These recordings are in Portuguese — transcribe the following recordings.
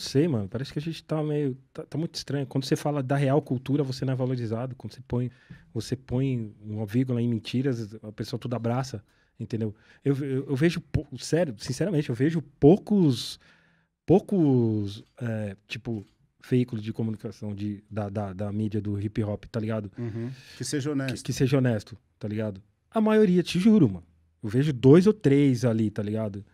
sei, mano. Parece que a gente tá meio. Tá, tá, muito estranho. Quando você fala da real cultura, você não é valorizado. Quando você põe, você põe uma vírgula em mentiras, a pessoa toda abraça, entendeu? Eu, eu, eu vejo. Sério, sinceramente, eu vejo poucos. Poucos. É, tipo. Veículos de comunicação de, da, da, da, mídia do hip hop, tá ligado? Uhum. Que seja honesto. Que, que seja honesto, tá ligado? A maioria, te juro, mano. Eu vejo dois ou três ali, tá ligado?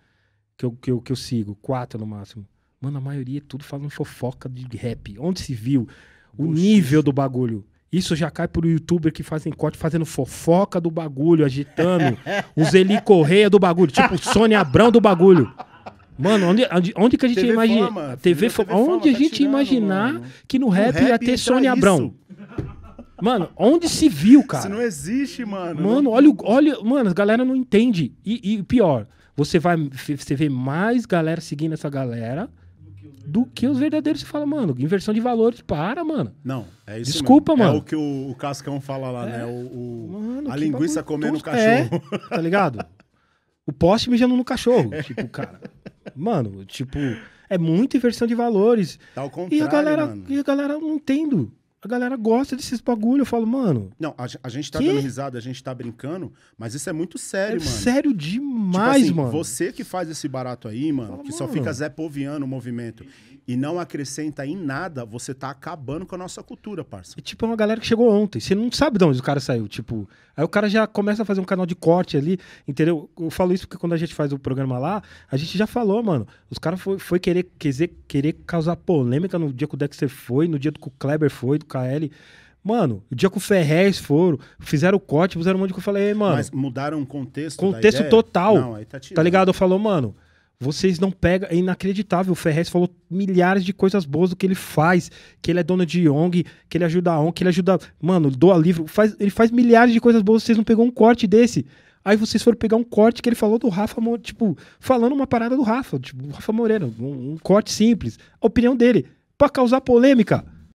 Que eu, que eu, que eu sigo, quatro no máximo. Mano, a maioria é tudo falando fofoca de rap. Onde se viu o nível do bagulho? Isso já cai pro youtuber que fazem corte fazendo fofoca do bagulho, agitando. os Eli Correia do bagulho, tipo Sônia Abrão do bagulho. Mano, onde, onde, onde que a gente TV imagina. Fama, TV, TV Fama, onde tá a gente tirando, imaginar mano. que no rap, no rap ia ter é Sônia Abrão? Mano, onde se viu, cara? Isso não existe, mano. Mano, olha, olha, mano, a galera não entende. E, e pior, você vai, você vê mais galera seguindo essa galera do que os verdadeiros. Você fala, mano, inversão de valores, para, mano. Não, é isso Desculpa, mesmo. É mano. É o que o, o Cascão fala lá, né? é, né? O, o mano, a linguiça comendo o é, cachorro. É, tá ligado? o poste mijando no cachorro. É. Tipo, cara. mano, tipo, é muita inversão de valores. Tá ao contrário, e a galera, mano. E a galera não entendo. A galera gosta desses bagulho. Eu falo, mano. Não, a, a gente tá que? dando risada, a gente tá brincando, mas isso é muito sério, é mano. Sério demais, tipo assim, mano. Você que faz esse barato aí, mano, falo, que mano. só fica Zé Poviano o movimento e não acrescenta em nada, você tá acabando com a nossa cultura, parça. E é tipo é uma galera que chegou ontem. Você não sabe de onde o cara saiu. Tipo, aí o cara já começa a fazer um canal de corte ali, entendeu? Eu falo isso porque quando a gente faz o programa lá, a gente já falou, mano. Os caras foi, foi querer, querer, querer causar polêmica no dia que o Dexter foi, no dia que o Kleber foi, do KL. Mano, o dia que o Ferrez foram, fizeram o corte, fizeram um monte de coisa. Eu falei, mano. Mas mudaram o contexto. Contexto total. Não, aí tá, tirando. tá ligado? Eu falou, mano, vocês não pegam. É inacreditável. O Ferrez falou milhares de coisas boas do que ele faz. Que ele é dono de ONG, que ele ajuda a ONG, que ele ajuda. Mano, doa livro. Faz, ele faz milhares de coisas boas. Vocês não pegou um corte desse. Aí vocês foram pegar um corte que ele falou do Rafa, tipo, falando uma parada do Rafa, tipo, Rafa Moreira, um, um corte simples. A opinião dele, para causar polêmica.